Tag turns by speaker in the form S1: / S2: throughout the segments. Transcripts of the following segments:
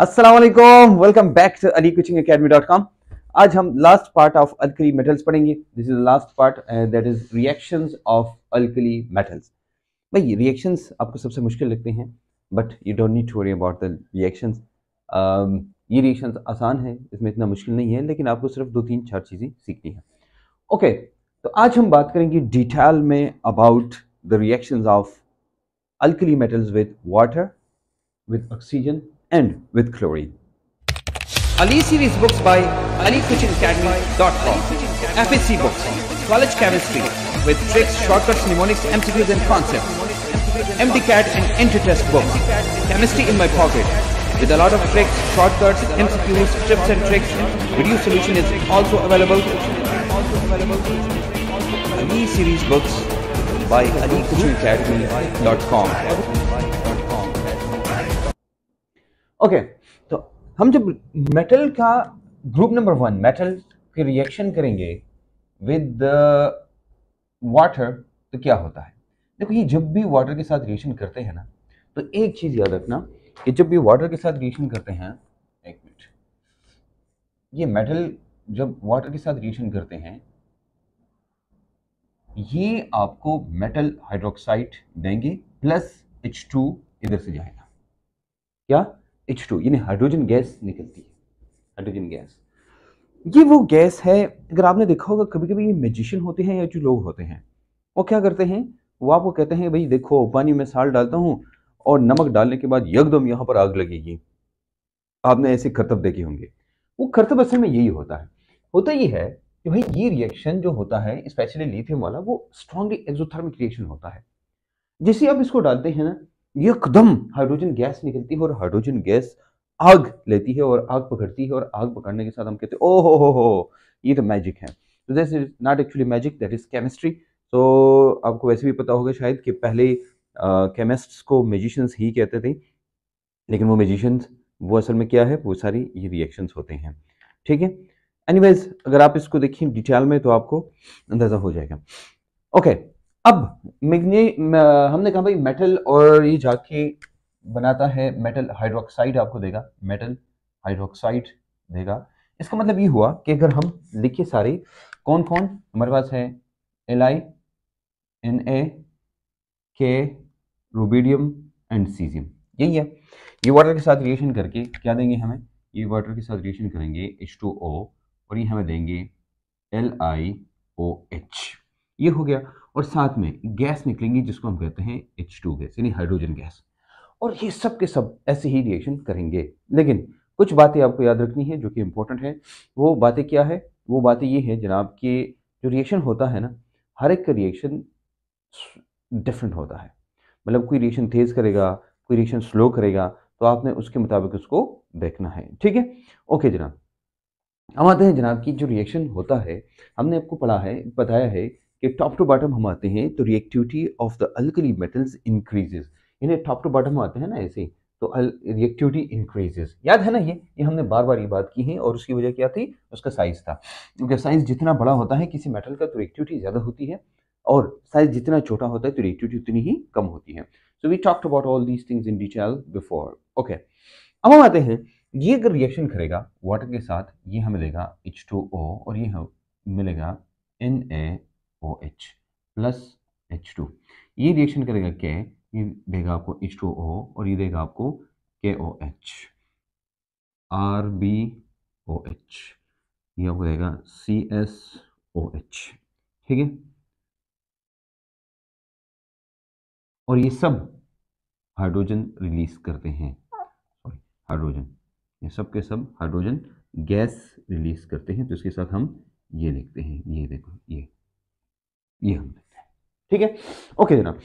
S1: Aslam welcome back to Ali coaching academy dot com आज हम last part of alkali metals पढ़ेंगे this is last part that is reactions of alkali metals भाई reactions आपको सबसे मुश्किल लगते हैं but you don't need to worry about the reactions ये रिएक्शंस आसान है इसमें इतना मुश्किल नहीं है लेकिन आपको सिर्फ दो तीन चार चीज़ें सीखनी है ओके okay, तो आज हम बात करेंगे डिटेल में about the reactions of alkali metals with water with oxygen and with chlorine. Ali series books by AliKitchenAcademy.com FSC books, college chemistry with tricks, shortcuts, mnemonics, MCQs and concepts. MDCAT and Intertest books, chemistry in my pocket with a lot of tricks, shortcuts, MCQs, tips and tricks. Video solution is also available. Ali series books by AliKitchenAcademy.com. Okay तो हम जब metal का group number one metal के reaction करेंगे with water तो क्या होता है देखो ये जब भी वाटर के साथ रिएक्शन करते हैं ना तो एक चीज़ याद रखना कि जब भी वाटर के साथ रिएक्शन करते हैं एक मिनट ये मेटल जब वाटर के साथ रिएक्शन करते हैं ये आपको मेटल हाइड्रोक्साइड देंगे प्लस H2 इधर से जाएगा क्या एच टू यानी हाइड्रोजन गैस निकलती है हाइड्रोजन गैस ये वो गैस है अगर आपने देखा होगा कभी कभी ये मेजिशियन होते हैं या जो लोग होते हैं वो क्या करते हैं वो आपको कहते हैं भाई देखो पानी में साल डालता हूँ और नमक डालने के बाद यकदम यहाँ पर आग लगेगी आपने ऐसे करतब देखे होंगे वो करतब असल में यही होता है होता ये है कि भाई ये रिएक्शन जो होता है स्पेशली लिथियम वाला वो स्ट्रांगली एक्जोथर्मिक रिएक्शन होता है जैसे आप इसको डालते हैं ना एकदम हाइड्रोजन गैस निकलती है और हाइड्रोजन गैस आग लेती है और आग पकड़ती है और आग पकड़ने के साथ हम कहते हैं ओहो हो हो ये तो मैजिक है तो this is not actually magic that is chemistry तो आपको वैसे भी पता होगा शायद कि पहले केमिस्ट्स को मेजिशंस ही कहते थे लेकिन वो मेजिशंस वो असल में क्या है वो सारी ये रिएक्शंस होते हैं ठीक है एनीवेज अगर आप इसको देखें डिटेल में तो आपको अंदाज़ा हो जाएगा ओके okay, अब मैग्ने हमने कहा भाई मेटल और ये जाके बनाता है मेटल हाइड्रोक्साइड आपको देगा मेटल हाइड्रोक्साइड देगा इसका मतलब ये हुआ कि अगर हम लिखे सारे कौन कौन हमारे पास है L I N A K rubidium and caesium यही है ये वाटर के साथ रिएक्शन करके क्या देंगे हमें ये वाटर के साथ रिएक्शन करेंगे एच टू ओ और ये हमें देंगे एल आई ओ एच ये हो गया और साथ में गैस निकलेंगी जिसको हम कहते हैं एच टू गैस यानी हाइड्रोजन गैस और ये सब के सब ऐसे ही रिएक्शन करेंगे लेकिन कुछ बातें आपको याद रखनी है जो कि इम्पोर्टेंट है वो बातें क्या है वो बातें ये हैं जनाब कि जो रिएक्शन होता है ना हर एक का रिएक्शन डिफरेंट होता है मतलब कोई रिएक्शन तेज़ करेगा कोई रिएक्शन स्लो करेगा तो आपने उसके मुताबिक उसको देखना है ठीक है ओके जनाब हम आते हैं जनाब कि जो रिएक्शन होता है हमने आपको पढ़ा है बताया है कि टॉप टू बॉटम हम आते हैं तो reactivity of the alkali metals increases यानी टॉप टू बॉटम आते हैं ना ऐसे तो रिएक्टिविटी इंक्रीजेस याद है ना ये ये हमने बार बार ये बात की है और उसकी वजह क्या थी उसका साइज था क्योंकि साइज जितना बड़ा होता है किसी मेटल का तो रिएक्टिविटी ज़्यादा होती है और साइज जितना छोटा होता है तो रिएक्टिविटी उतनी ही कम होती है so we talked about all these things in detail before okay अब हम आते हैं ये अगर रिएक्शन करेगा वाटर के साथ ये हमें मिलेगा ओ और ये हम मिलेगा N O H plus H two ये रिएक्शन करेगा के ये देगा आपको एच टू ओ और ये देगा आपको K O H R B O H ये आपको देगा सी एस ओ एच ठीक है और ये सब हाइड्रोजन रिलीज करते हैं सॉरी हाइड्रोजन ये सब के सब हाइड्रोजन गैस रिलीज करते हैं तो इसके साथ हम ये लिखते हैं ये देखो ये ये हम देखते हैं ठीक है ओके जनाब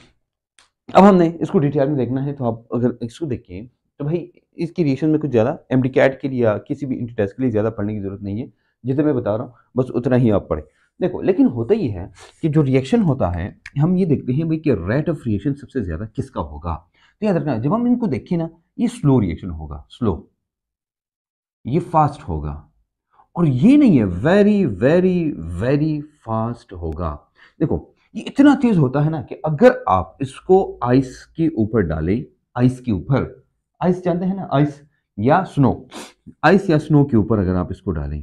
S1: अब हमने इसको डिटेल में देखना है तो आप अगर इसको देखिए तो भाई इसकी रिएक्शन में कुछ ज़्यादा एम कैट के लिए या किसी भी इंटर टेस्ट के लिए ज़्यादा पढ़ने की ज़रूरत नहीं है जितने मैं बता रहा हूँ बस उतना ही आप पढ़ें देखो लेकिन होता ही है कि जो रिएक्शन होता है हम ये देखते हैं भाई कि रेट ऑफ रिएक्शन सबसे ज़्यादा किसका होगा तो याद रखना जब हम इनको देखें ना ये स्लो रिएक्शन होगा स्लो ये फास्ट होगा और ये नहीं है वेरी वेरी वेरी फास्ट होगा देखो ये इतना तेज होता है ना कि अगर आप इसको आइस के ऊपर डालें आइस के ऊपर आइस जानते हैं ना आइस या स्नो आइस या स्नो के ऊपर अगर आप इसको डालें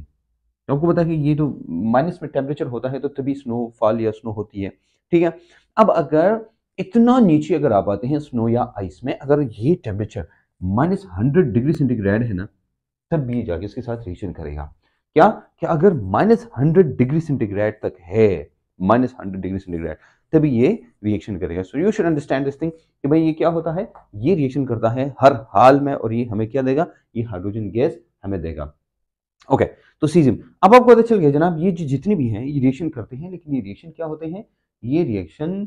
S1: तो आपको पता है कि ये तो माइनस में टेम्परेचर होता है तो तभी स्नो फॉल या स्नो होती है ठीक है अब अगर इतना नीचे अगर आप आते हैं स्नो या आइस में अगर ये temperature minus hundred degree centigrade है ना तब भी ये जाके इसके साथ रिएक्शन करेगा क्या कि अगर माइनस हंड्रेड डिग्री सेंटीग्रेड तक है माइनस हंड्रेड डिग्री सेंटीग्रेड तभी ये रिएक्शन करेगा so you should understand this thing कि भाई ये क्या होता है ये रिएक्शन करता है हर हाल में और ये हमें क्या देगा ये हाइड्रोजन गैस हमें देगा ओके okay, तो सीजिम अब आपको पता चल गया जनाब ये जो जितने भी हैं ये रिएक्शन करते हैं लेकिन ये रिएक्शन क्या होते हैं ये रिएक्शन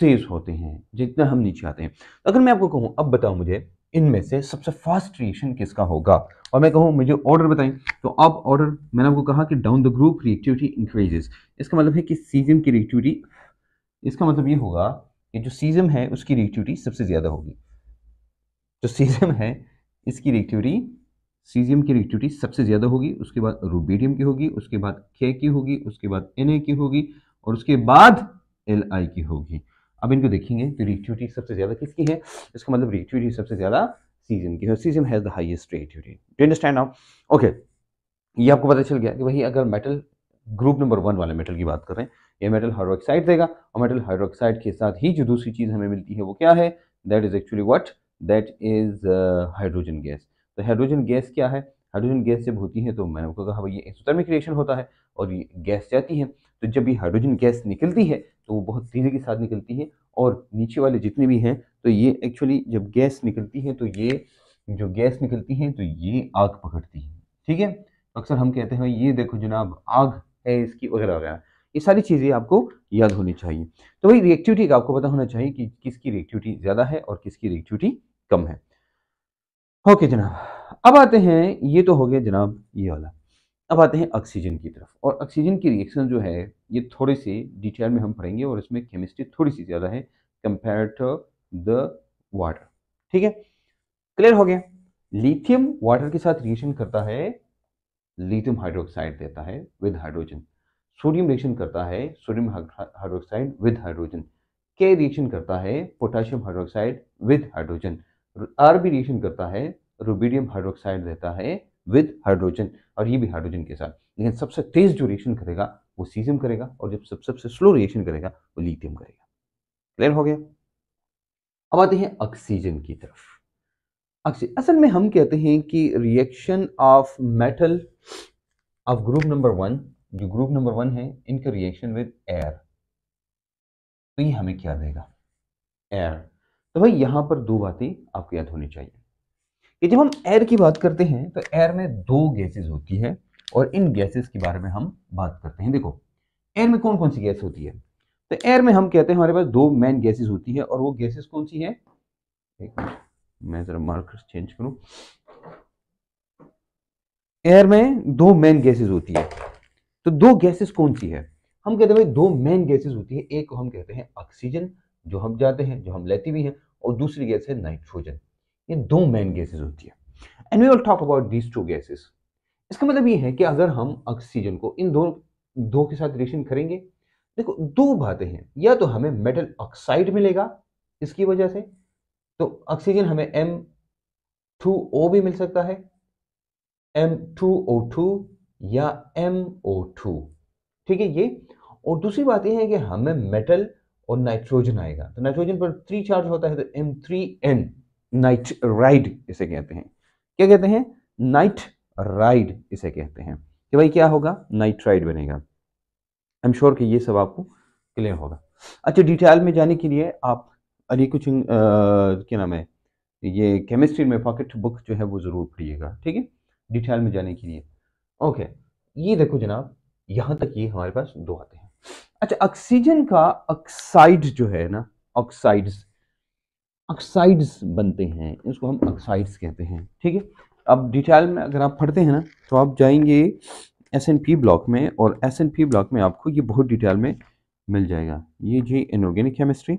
S1: तेज होते हैं जितना हम नीचे आते हैं अगर मैं आपको कहूँ अब बताओ मुझे इनमें से सबसे फास्ट रिएक्शन किसका होगा और मैं कहूँ मुझे ऑर्डर बताएं तो अब ऑर्डर मैंने आपको कहा कि down the group reactivity increases इसका मतलब है कि सीजम की रिएक्टिविटी इसका मतलब ये होगा कि जो सीजम है उसकी रिएक्टिविटी सबसे ज़्यादा होगी जो सीजम है इसकी रिएक्टिविटी सीजियम की रिएक्टिविटी सबसे ज़्यादा होगी उसके बाद रूबीडियम की होगी उसके बाद के की होगी उसके बाद एन की होगी और उसके बाद एल की होगी अब इनको देखेंगे तो रिएक्टिविटी सबसे ज़्यादा किसकी है इसका मतलब रिएक्टिविटी सबसे ज़्यादा सीजन की है caesium has the highest reactivity do understand now okay ये आपको पता चल गया कि वही अगर मेटल ग्रुप नंबर वन वाले मेटल की बात करें ये मेटल हाइड्रोक्साइड देगा और मेटल हाइड्रोक्साइड के साथ ही जो दूसरी चीज़ हमें मिलती है वो क्या है that is actually what that is hydrogen gas तो हाइड्रोजन गैस क्या है हाइड्रोजन गैस जब होती है तो मैंने आपको कहा हाँ भाई ये एक्सोथर्मिक रिएक्शन होता है और ये गैस जाती है तो जब ये हाइड्रोजन गैस निकलती है तो वो बहुत तेज़ी के साथ निकलती है और नीचे वाले जितने भी हैं तो ये एक्चुअली जब गैस निकलती है तो ये जो गैस निकलती है तो ये आग पकड़ती है ठीक है तो अक्सर हम कहते हैं हाँ, ये देखो जनाब आग है इसकी वगैरह वगैरह ये सारी चीज़ें आपको याद होनी चाहिए तो भाई रिएक्टिविटी का आपको पता होना चाहिए कि किसकी रिएक्टिविटी ज़्यादा है और किसकी रिएक्टिविटी कम है ओके जनाब अब आते हैं ये तो हो गया जनाब ये वाला अब आते हैं ऑक्सीजन की तरफ और ऑक्सीजन की रिएक्शन जो है ये थोड़ी सी डिटेल में हम पढ़ेंगे और इसमें केमिस्ट्री थोड़ी सी ज़्यादा है कंपेयर टू द वाटर ठीक है क्लियर हो गया लिथियम वाटर के साथ रिएक्शन करता है लिथियम हाइड्रोक्साइड देता है विद हाइड्रोजन सोडियम रिएक्शन करता है सोडियम हाइड्रोक्साइड विद हाइड्रोजन के रिएक्शन करता है पोटाशियम हाइड्रोक्साइड विद हाइड्रोजन आर भी रिएक्शन करता है रुबीडियम हाइड्रोक्साइड रहता है विद हाइड्रोजन और ये भी हाइड्रोजन के साथ लेकिन सबसे तेज जो रिएक्शन करेगा वो सीजियम करेगा और जब सबसे सब स्लो रिएक्शन करेगा वो लिथियम करेगा क्लियर हो गया अब आते हैं ऑक्सीजन की तरफ ऑक्सीजन असल में हम कहते हैं कि reaction of metal of group number one जो ग्रुप नंबर वन है इनका रिएक्शन विद एयर तो ये हमें क्या देगा एयर तो भाई यहां पर दो बातें आपको याद होनी चाहिए कि जब हम एयर की बात करते हैं तो एयर में दो गैसेस होती है और इन गैसेस के बारे में हम बात करते हैं देखो एयर में कौन कौन सी गैस होती है तो एयर में हम कहते हैं हमारे पास दो मेन गैसेस होती है और वो गैसेस कौन सी है एक मैं जरा मार्कर चेंज करूं एयर में दो मेन गैसेस होती है तो दो गैसेस कौन सी है हम कहते हैं दो मेन गैसेस होती है एक को हम कहते हैं ऑक्सीजन जो हम जाते हैं जो हम लेते भी हैं और दूसरी गैस है नाइट्रोजन ये दो मेन गैसेस होती है and we will talk about these two gases इसका मतलब ये है कि अगर हम ऑक्सीजन को इन दो दो के साथ रिएक्शन करेंगे देखो दो बातें हैं या तो हमें मेटल ऑक्साइड मिलेगा इसकी वजह से तो ऑक्सीजन हमें एम टू ओ भी मिल सकता है एम टू ओ टू या एम ओ टू ठीक है ये और दूसरी बात यह है कि हमें मेटल और नाइट्रोजन आएगा तो नाइट्रोजन पर थ्री चार्ज होता है तो M three N nitride इसे कहते हैं क्या कहते हैं नाइट राइड इसे कहते हैं कि भाई क्या होगा नाइट राइड बनेगा आई एम श्योर कि ये सब आपको क्लियर होगा अच्छा डिटेल में जाने के लिए आप अली कुछ क्या नाम है ये केमिस्ट्री में पॉकेट बुक जो है वो ज़रूर पढ़िएगा ठीक है डिटेल में जाने के लिए ओके ये देखो जनाब यहाँ तक ये हमारे पास दो आते हैं अच्छा ऑक्सीजन का ऑक्साइड जो है ना ऑक्साइड्स ऑक्साइड्स बनते हैं इसको हम ऑक्साइड्स कहते हैं ठीक है अब डिटेल में अगर आप पढ़ते हैं ना तो आप जाएंगे एस एन पी ब्लॉक में और एस एन पी ब्लॉक में आपको ये बहुत डिटेल में मिल जाएगा ये जी inorganic chemistry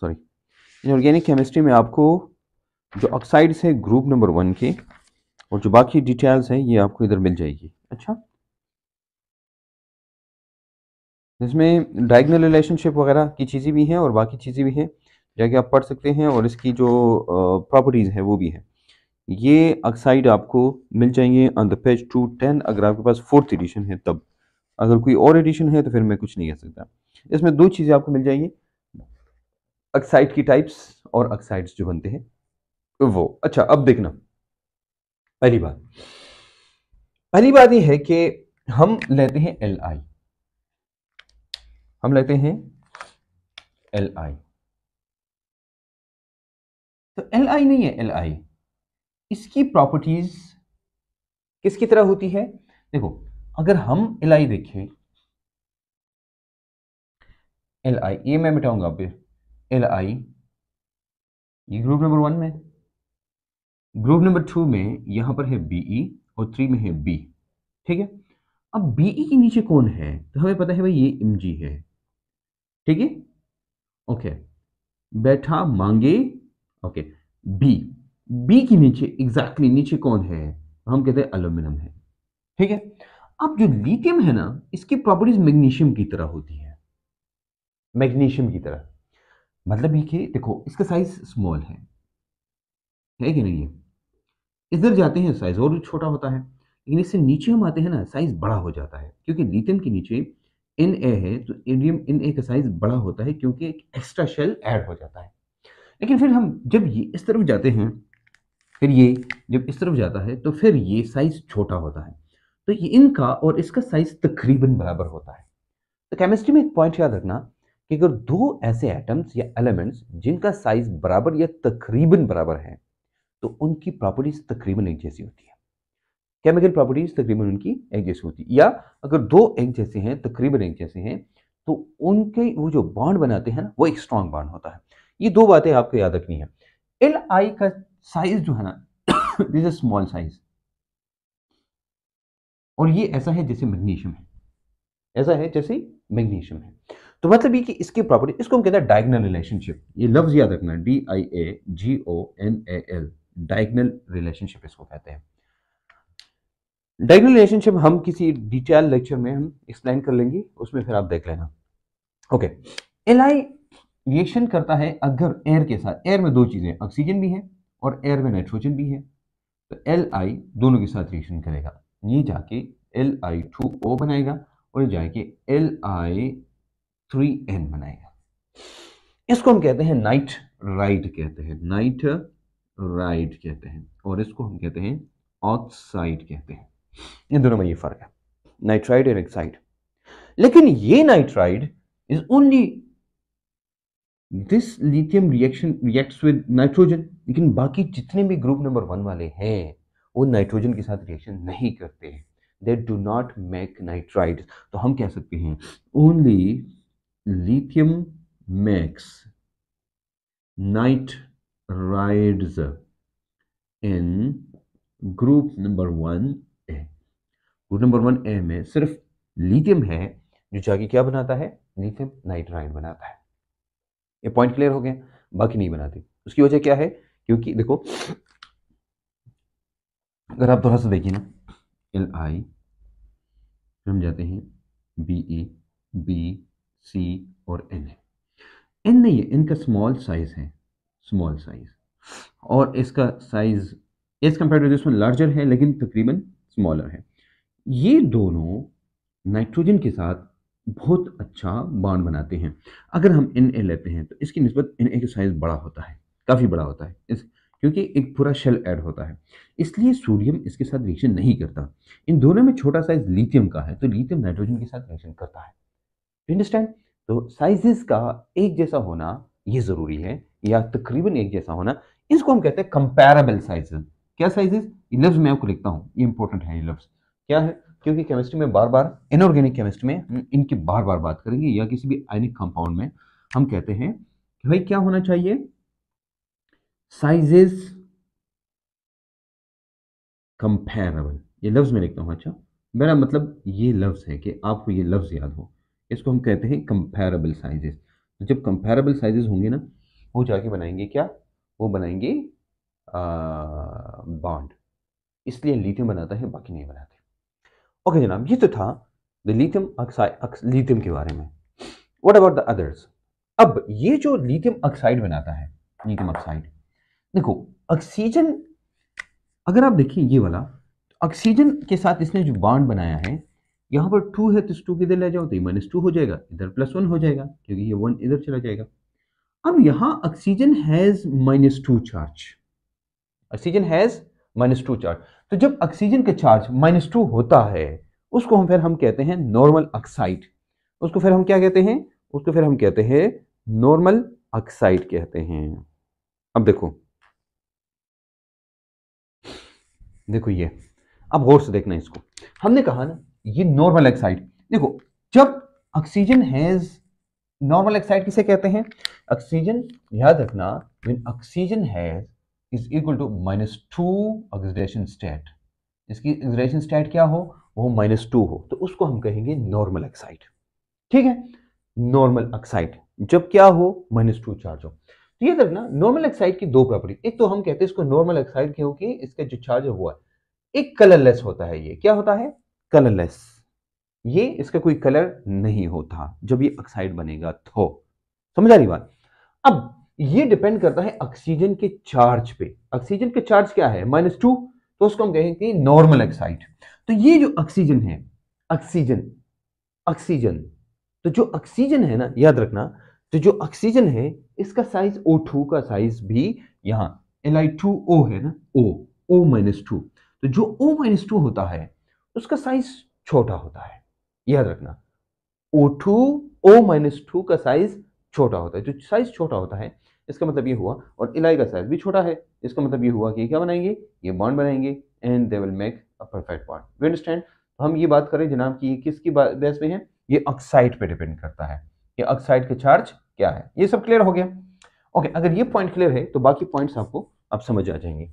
S1: sorry inorganic chemistry में आपको जो ऑक्साइड्स है ग्रुप नंबर वन के और जो बाकी डिटेल्स हैं ये आपको इधर मिल जाएगी अच्छा जिसमें डायगनल रिलेशनशिप वगैरह की चीज़ें भी हैं और बाकी चीज़ें भी हैं जाके आप पढ़ सकते हैं और इसकी जो प्रॉपर्टीज़ हैं वो भी हैं ये ऑक्साइड आपको मिल जाएंगे on the page two ten अगर आपके पास फोर्थ एडिशन है तब अगर कोई और एडिशन है तो फिर मैं कुछ नहीं कह सकता इसमें दो चीज़ें आपको मिल जाएंगी ऑक्साइड की टाइप्स और ऑक्साइड्स जो बनते हैं वो अच्छा अब देखना पहली बात पहली बात यह है कि हम लेते हैं एल आई हम लेते हैं एल आई तो एल आई नहीं है एल आई इसकी प्रॉपर्टीज किसकी तरह होती है देखो अगर हम एल आई देखें एल आई ये मैं मिटाऊंगा आप एल आई ये ग्रुप नंबर वन में ग्रुप नंबर टू में यहां पर है बीई e और थ्री में है बी ठीक है अब बीई e के नीचे कौन है तो हमें पता है भाई ये एम जी है ठीक है ओके बैठा मांगे ओके बी बी के नीचे एग्जैक्टली नीचे कौन है हम कहते हैं एल्यूमिनियम है ठीक है अब जो लिथियम है ना इसकी प्रॉपर्टीज मैग्नीशियम की तरह होती है मैग्नीशियम की तरह मतलब ये कि देखो इसका साइज स्मॉल है है कि नहीं है इधर जाते हैं साइज और छोटा होता है लेकिन इससे नीचे हम आते हैं ना साइज बड़ा हो जाता है क्योंकि लिथियम के नीचे इन ए है तो ईडियम इन ए का साइज बड़ा होता है क्योंकि एक एक्स्ट्रा शेल ऐड हो जाता है लेकिन फिर हम जब ये इस तरफ जाते हैं फिर ये जब इस तरफ जाता है तो फिर ये साइज छोटा होता है तो ये इनका और इसका साइज तकरीबन बराबर होता है तो केमिस्ट्री में एक पॉइंट याद रखना कि अगर दो ऐसे एटम्स या एलिमेंट्स जिनका साइज बराबर या तकरीबन बराबर है तो उनकी प्रॉपर्टीज तकरीबन एक जैसी होती है केमिकल प्रॉपर्टीज तकरीबन उनकी एक जैसी होती है या अगर दो एक जैसे हैं तकरीबन एक जैसे हैं तो उनके वो जो बॉन्ड बनाते हैं ना वो एक स्ट्रॉन्ग बॉन्ड होता है ये दो बातें आपको याद रखनी है एल आई का साइज जो है ना दिस इज स्मॉल साइज और ये ऐसा है जैसे मैग्नीशियम है ऐसा है जैसे मैग्नीशियम है तो मतलब ये कि इसकी प्रॉपर्टी इसको हम कहते हैं डायगनल रिलेशनशिप ये लफ्ज याद रखना D I A G O N A L diagonal relationship इसको कहते हैं डायगोनल रिलेशनशिप हम किसी डिटेल लेक्चर में हम एक्सप्लेन कर लेंगे उसमें फिर आप देख लेना ओके एल आई रिएक्शन करता है अगर एयर के साथ एयर में दो चीज़ें ऑक्सीजन भी है और एयर में नाइट्रोजन भी है तो एल आई दोनों के साथ रिएक्शन करेगा ये जाके एल आई टू ओ बनाएगा और जाके एल आई थ्री एन बनाएगा इसको हम कहते हैं नाइट राइट कहते हैं नाइट राइट कहते हैं और इसको हम कहते हैं ऑक्साइड कहते हैं इन दोनों में ये फ़र्क है नाइट्राइड एंड एक्साइड लेकिन ये nitride is only this lithium reaction reacts with nitrogen लेकिन बाकी जितने भी ग्रुप नंबर वन वाले हैं वो नाइट्रोजन के साथ रिएक्शन नहीं करते हैं they do not make nitride तो हम कह सकते हैं only lithium makes nitrides in group number one group number one A में सिर्फ लिथियम है जो जाके क्या बनाता है लिथियम नाइट्राइड बनाता है ये पॉइंट क्लियर हो गया बाकी नहीं बनाती उसकी वजह क्या है क्योंकि देखो अगर आप थोड़ा सा देखिए ना एल आई हम जाते हैं बी ए बी सी और एन है एन नहीं है इनका स्मॉल साइज है स्मॉल साइज और इसका size as compared to this one larger है लेकिन तकरीबन स्मॉलर है ये दोनों नाइट्रोजन के साथ बहुत अच्छा बाड बनाते हैं अगर हम एन ए लेते हैं तो इसकी नस्बत एन ए का साइज़ बड़ा होता है काफ़ी बड़ा होता है इस क्योंकि एक पूरा शेल ऐड होता है इसलिए सोडियम इसके साथ रिएक्शन नहीं करता इन दोनों में छोटा साइज लिथियम का है तो लिथियम नाइट्रोजन के साथ रिएक्शन करता है अंडरस्टैंड तो साइजेस का एक जैसा होना ये ज़रूरी है या तकरीबन एक जैसा होना इसको हम कहते हैं कंपेरेबल साइजेस क्या साइजेस ये लफ्ज़ मैं आपको लिखता हूँ ये इंपॉर्टेंट है ये लफ्ज़ क्या है क्योंकि केमिस्ट्री में बार बार इनऑर्गेनिक केमिस्ट्री में हम इनकी बार बार बात करेंगे या किसी भी आयनिक कंपाउंड में हम कहते हैं कि भाई क्या होना चाहिए साइजेस कंपेरेबल ये लफ्ज़ में लिखता हूँ अच्छा मेरा मतलब ये लफ्ज़ है कि आपको ये लफ्ज़ याद हो इसको हम कहते हैं कंपेरेबल साइजेस तो जब कंपेरेबल साइजेस होंगे ना वो जाके बनाएंगे क्या वो बनाएंगे बॉन्ड इसलिए लिथियम बनाता है बाकी नहीं बनाते ओके जनाब ये तो था द लिथियम लिथियम के बारे में वट अबाउट द अदर्स अब ये जो लिथियम ऑक्साइड बनाता है लिथियम ऑक्साइड देखो ऑक्सीजन अगर आप देखिए ये वाला ऑक्सीजन के साथ इसने जो बॉन्ड बनाया है यहाँ पर टू है तो इस टू किधर ले जाओ तो ये माइनस टू हो जाएगा इधर प्लस वन हो जाएगा क्योंकि ये वन इधर चला जाएगा अब यहाँ oxygen has minus two charge oxygen has minus two charge तो जब ऑक्सीजन के चार्ज माइनस टू होता है उसको हम फिर हम कहते हैं नॉर्मल ऑक्साइड उसको फिर हम क्या कहते हैं उसको फिर हम कहते हैं नॉर्मल ऑक्साइड कहते हैं अब देखो देखो ये अब गौर से देखना इसको हमने कहा ना ये नॉर्मल ऑक्साइड देखो जब ऑक्सीजन हैज नॉर्मल ऑक्साइड किसे कहते हैं ऑक्सीजन याद रखना oxygen has is equal to minus two oxidation state इसकी ऑक्सीडेशन स्टेट क्या हो वो माइनस टू हो तो उसको हम कहेंगे नॉर्मल ऑक्साइड ठीक है नॉर्मल ऑक्साइड जब क्या हो माइनस टू चार्ज हो तो ये देखना नॉर्मल ऑक्साइड की दो प्रॉपर्टी एक तो हम कहते हैं इसको नॉर्मल ऑक्साइड क्योंकि इसका जो चार्ज हुआ है एक कलरलेस होता है ये क्या होता है कलरलेस ये इसका कोई कलर नहीं होता जब ये ऑक्साइड बनेगा तो समझ आ रही बात अब ये डिपेंड करता है ऑक्सीजन के चार्ज पे ऑक्सीजन के चार्ज क्या है माइनस टू तो उसको हम कहेंगे नॉर्मल ऑक्साइड तो ये जो ऑक्सीजन है ऑक्सीजन ऑक्सीजन तो जो ऑक्सीजन है ना याद रखना तो जो ऑक्सीजन है इसका साइज O2 का साइज भी यहां Li2O है ना O O माइनस टू तो जो O माइनस टू होता है उसका साइज छोटा होता है याद रखना O2 O माइनस टू का साइज छोटा होता है जो साइज़ छोटा होता है इसका मतलब ये हुआ और इलाई का साइज़ भी छोटा है इसका मतलब ये हुआ कि क्या बनाएंगे ये बॉन्ड बनाएंगे and they will make a perfect bond we understand हम ये बात करें जनाब कि ये किसकी बेस में है ये ऑक्साइड पे डिपेंड करता है ये ऑक्साइड के चार्ज क्या है ये सब क्लियर हो गया ओके अगर ये पॉइंट क्लियर है तो बाकी पॉइंट्स आपको अब समझ आ जाएंगे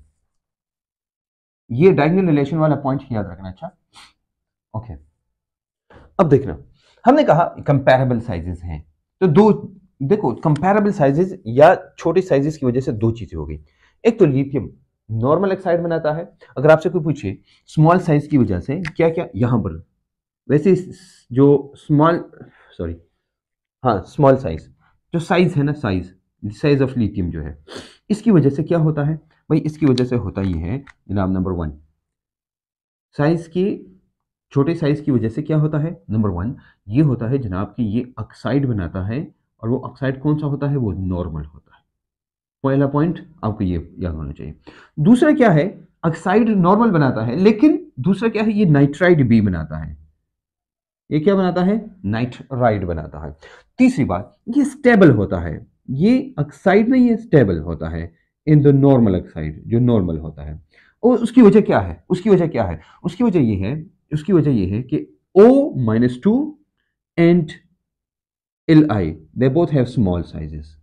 S1: ये डायगनल रिलेशन वाला पॉइंट याद रखना अच्छा ओके अब देखना हमने कहा कंपेरेबल साइजेस हैं तो दो देखो कंपेरेबल साइजेस या छोटे साइजेस की वजह से दो चीज़ें हो गई एक तो लिथियम नॉर्मल एक्साइड बनाता है अगर आपसे कोई पूछे स्मॉल साइज की वजह से क्या क्या यहां पर वैसे जो स्मॉल सॉरी हाँ स्मॉल साइज जो साइज है ना साइज साइज ऑफ लिथियम जो है इसकी वजह से क्या होता है भाई इसकी वजह से होता ही है जनाब नंबर वन साइज की छोटे साइज की वजह से क्या होता है नंबर वन ये होता है जनाब कि ये ऑक्साइड बनाता है और वो ऑक्साइड कौन सा होता है वो नॉर्मल होता है पहला पॉइंट आपको ये याद होना चाहिए दूसरा क्या है ऑक्साइड नॉर्मल बनाता है लेकिन दूसरा क्या है ये नाइट्राइड भी बनाता है ये क्या बनाता है नाइट्राइड बनाता है तीसरी बात ये स्टेबल होता है ये ऑक्साइड में ये स्टेबल होता है इन द नॉर्मल ऑक्साइड जो नॉर्मल होता है और उसकी वजह क्या है उसकी वजह क्या है उसकी वजह ये है उसकी वजह ये है कि O minus two and L I they both have small sizes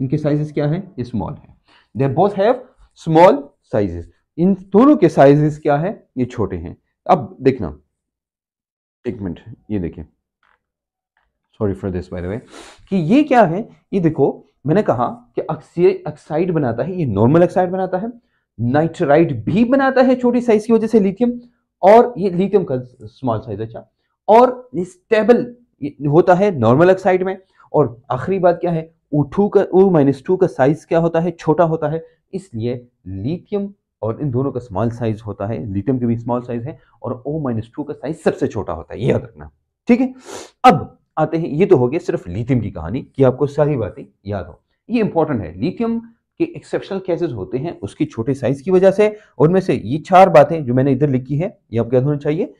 S1: इनके साइजेस क्या है स्मॉल है they both have small sizes इन दोनों के साइजेस क्या है ये छोटे हैं अब देखना एक मिनट ये देखिए sorry for this by the way कि ये क्या है ये देखो मैंने कहा कि ऑक्साइड बनाता है ये नॉर्मल ऑक्साइड बनाता है नाइट्राइड भी बनाता है छोटी साइज की वजह से लिथियम और ये लिथियम का स्मॉल साइज अच्छा और स्टेबल होता है नॉर्मल ऑक्साइड में और आखिरी बात क्या है ओ टू का ओ माइनस टू का साइज क्या होता है छोटा होता है इसलिए लिथियम और इन दोनों का स्मॉल साइज होता है लिथियम के भी स्मॉल साइज है और ओ माइनस टू का साइज सबसे छोटा होता है ये याद रखना ठीक है अब आते हैं ये तो हो गया सिर्फ लिथियम की कहानी कि आपको सारी बातें याद हो ये इंपॉर्टेंट है लिथियम के एक्सेप्शनल केसेस होते हैं उसकी छोटे साइज की वजह से उनमें से ये चार बातें जो मैंने इधर लिखी है ये आपको याद होना चाहिए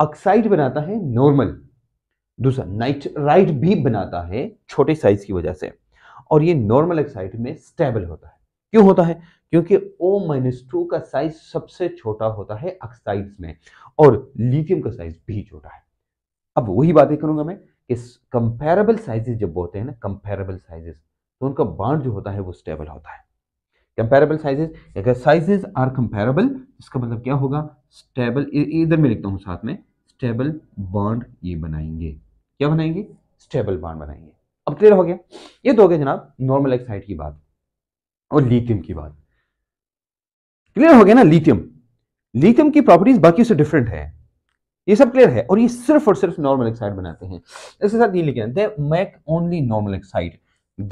S1: ऑक्साइड बनाता है नॉर्मल दूसरा नाइट्राइट भी बनाता है छोटे साइज की वजह से और ये नॉर्मल एक्साइड में स्टेबल होता है क्यों होता है क्योंकि ओ माइनस टू का साइज सबसे छोटा होता है ऑक्साइड्स में और लिथियम का साइज भी छोटा है अब वही बातें करूंगा मैं कि कंपेरेबल साइजेस जब होते हैं ना कंपेरेबल साइजेस तो उनका बॉन्ड जो होता है वो स्टेबल होता है कंपेरेबल साइजेस अगर साइजेस आर कंपेरेबल इसका मतलब क्या होगा स्टेबल इधर में लिखता हूँ साथ में स्टेबल बॉन्ड ये बनाएंगे क्या बनाएंगे स्टेबल बॉन्ड बनाएंगे अब क्लियर हो गया ये तो हो गया जनाब नॉर्मल एक्साइड की बात और लिथियम की बात क्लियर हो गया ना लिथियम लिथियम की प्रॉपर्टीज बाकी से डिफरेंट है ये सब क्लियर है और ये सिर्फ और सिर्फ नॉर्मल एक्साइड बनाते हैं इसके साथ ये लिखे they make only normal oxide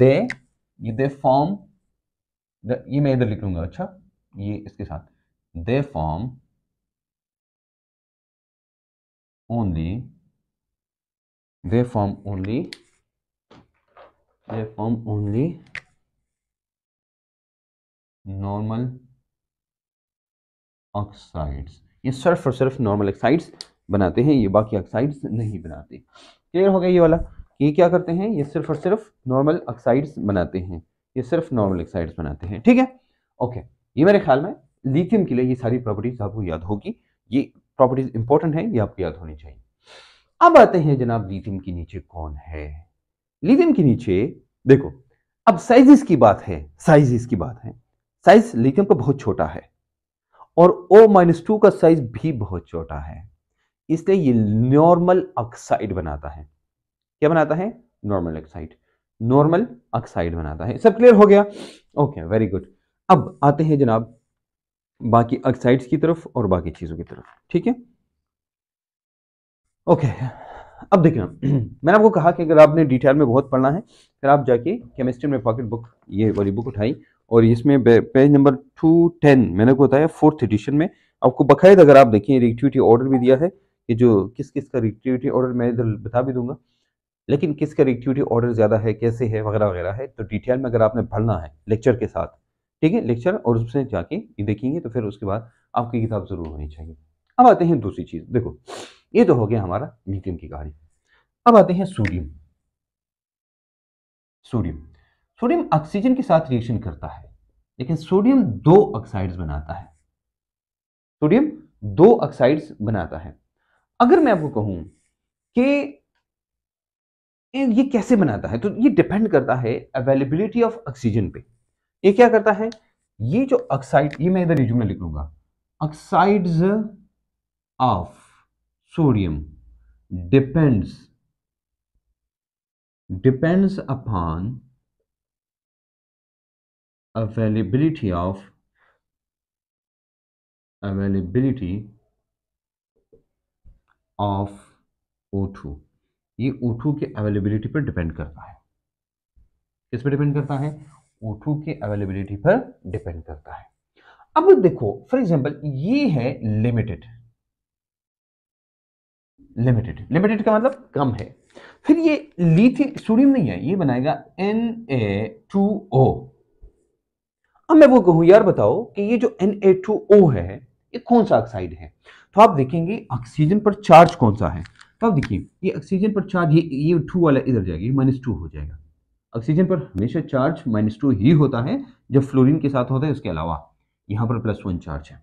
S1: they ये दे फॉर्म ये मैं इधर लिख लूंगा अच्छा ये इसके साथ they form only they form only they form only normal oxides ये सिर्फ और सिर्फ नॉर्मल ऑक्साइड्स बनाते हैं ये बाकी ऑक्साइड्स नहीं बनाते क्लियर हो गया ये वाला ये क्या करते हैं ये सिर्फ और सिर्फ नॉर्मल ऑक्साइड्स बनाते हैं ये सिर्फ नॉर्मल ऑक्साइड्स बनाते हैं ठीक है ओके ये मेरे ख्याल में लिथियम के लिए ये सारी प्रॉपर्टीज आपको याद होगी ये प्रॉपर्टीज इंपॉर्टेंट है ये आपको याद होनी चाहिए अब आते हैं जनाब लिथियम के नीचे कौन है लिथियम के नीचे देखो अब साइजेस की बात है साइजेस की बात है साइज लिथियम का बहुत छोटा है और ओ माइनस टू का साइज भी बहुत छोटा है इसलिए ये नॉर्मल ऑक्साइड बनाता है क्या बनाता है नॉर्मल ऑक्साइड नॉर्मल ऑक्साइड बनाता है सब क्लियर हो गया ओके वेरी गुड अब आते हैं जनाब बाकी ऑक्साइड्स की तरफ और बाकी चीज़ों की तरफ ठीक है ओके अब देखिए मैंने आपको कहा कि अगर आपने डिटेल में बहुत पढ़ना है फिर आप जाके केमिस्ट्री में पॉकेट बुक ये वाली बुक उठाई और इसमें पेज नंबर टू टेन मैंने को बताया फोर्थ एडिशन में आपको बकायदा अगर आप देखिए रिक्टिविटी ऑर्डर भी दिया है कि जो किस किस का रिक्टिविटी ऑर्डर मैं इधर बता भी दूंगा लेकिन किसका रिक्टिविटी ऑर्डर ज़्यादा है कैसे है वगैरह वगैरह है तो डिटेल में अगर आपने भरना है लेक्चर के साथ ठीक है लेक्चर और उसमें जाके ये देखेंगे तो फिर उसके बाद आपकी किताब ज़रूर होनी चाहिए अब आते हैं दूसरी चीज़ देखो ये तो हो गया हमारा लिथियम की कहानी अब आते हैं सोडियम सोडियम सोडियम ऑक्सीजन के साथ रिएक्शन करता है लेकिन सोडियम दो ऑक्साइड्स बनाता है सोडियम दो ऑक्साइड्स बनाता है अगर मैं आपको कहूं कि ये कैसे बनाता है तो ये डिपेंड करता है अवेलेबिलिटी ऑफ ऑक्सीजन पे ये क्या करता है ये जो ऑक्साइड ये मैं इधर रिज्यूम में लिख लूंगा oxides of sodium depends depends upon availability of availability of O2 ये O2 के अवेलेबिलिटी पर डिपेंड करता है किस पर डिपेंड करता है O2 के अवेलेबिलिटी पर डिपेंड करता है अब देखो फॉर एग्जाम्पल ये है लिमिटेड लिमिटेड लिमिटेड का मतलब कम है फिर ये लिथियम सोडियम नहीं है ये बनाएगा एन ए टू ओ अब मैं वो कहूं यार बताओ कि ये जो एन ए टू ओ है ये कौन सा ऑक्साइड है तो आप देखेंगे ऑक्सीजन पर चार्ज कौन सा है तो आप देखिए ये ऑक्सीजन पर चार्ज ये ये टू वाला इधर जाएगा ये माइनस टू हो जाएगा ऑक्सीजन पर हमेशा चार्ज माइनस टू ही होता है जब फ्लोरिन के साथ होता है उसके अलावा यहां पर प्लस वन चार्ज है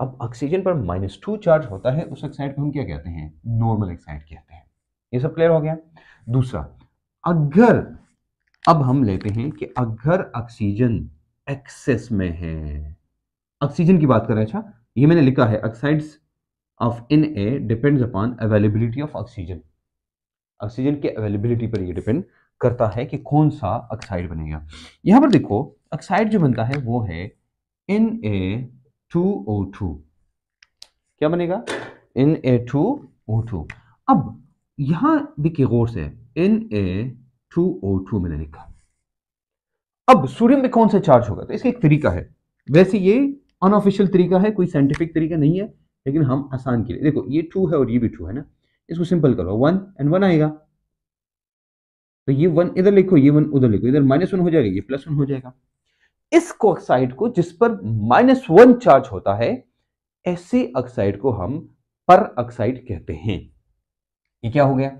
S1: अब ऑक्सीजन पर माइनस टू चार्ज होता है उस ऑक्साइड को हम क्या कहते हैं नॉर्मल ऑक्साइड कहते हैं ये सब क्लियर हो गया दूसरा अगर अब हम लेते हैं कि अगर ऑक्सीजन एक्सेस में है ऑक्सीजन की बात कर रहे अच्छा ये मैंने लिखा है oxides of in A depends upon availability of oxygen oxygen के अवेलेबिलिटी पर ये डिपेंड करता है कि कौन सा ऑक्साइड बनेगा यहां पर देखो ऑक्साइड जो बनता है वो है इन ए टू क्या बनेगा इन ए टू ओ टू अब यहां देखिए गौर से इन ए टू ओ टू मैंने लिखा अब सोडियम में कौन सा चार्ज होगा तो इसका एक तरीका है वैसे ये अनऑफिशियल तरीका है कोई साइंटिफिक तरीका नहीं है लेकिन हम आसान के लिए देखो ये टू है और ये भी टू है ना इसको सिंपल करो वन एंड वन आएगा तो ये वन इधर लिखो ये वन उधर लिखो इधर माइनस वन हो जाएगा ये प्लस वन हो जाएगा इस ऑक्साइड को जिस पर माइनस वन चार्ज होता है ऐसे ऑक्साइड को हम पर ऑक्साइड कहते हैं ये क्या हो गया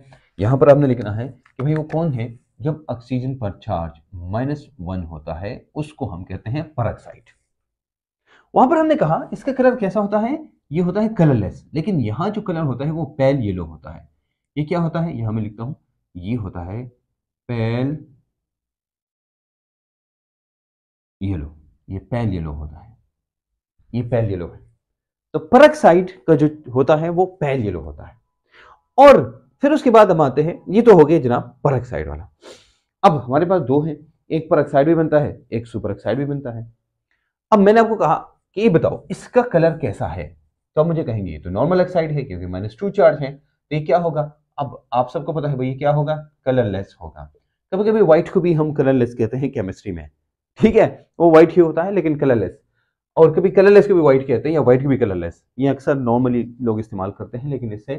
S1: यहां पर आपने लिखना है कि भाई वो कौन है जब ऑक्सीजन पर चार्ज माइनस वन होता है उसको हम कहते हैं पर ऑक्साइड वहां पर हमने कहा इसका कलर कैसा होता है ये होता है कलरलेस लेकिन यहां जो कलर होता है वो पैल येलो होता है ये क्या होता है यहां मैं लिखता हूं ये होता है पैल येलो ये पैल येलो होता है ये पैल येलो है तो परक्साइड का जो होता है वो पैल येलो होता है और फिर उसके बाद हम आते हैं ये तो हो गए जनाब परक्साइड वाला अब हमारे पास दो है एक परक्साइड भी बनता है एक सुपरक्साइड भी बनता है अब मैंने आपको कहा कि ये बताओ इसका कलर कैसा है तो आप मुझे कहेंगे ये तो नॉर्मल ऑक्साइड है क्योंकि माइनस टू चार्ज है तो ये क्या होगा अब आप सबको पता है भाई ये क्या होगा कलरलेस होगा कभी कभी व्हाइट को भी हम कलरलेस कहते हैं केमिस्ट्री में ठीक है वो व्हाइट ही होता है लेकिन कलरलेस और कभी कलरलेस को भी व्हाइट कहते हैं या व्हाइट भी कलरलेस ये अक्सर नॉर्मली लोग इस्तेमाल करते हैं लेकिन इससे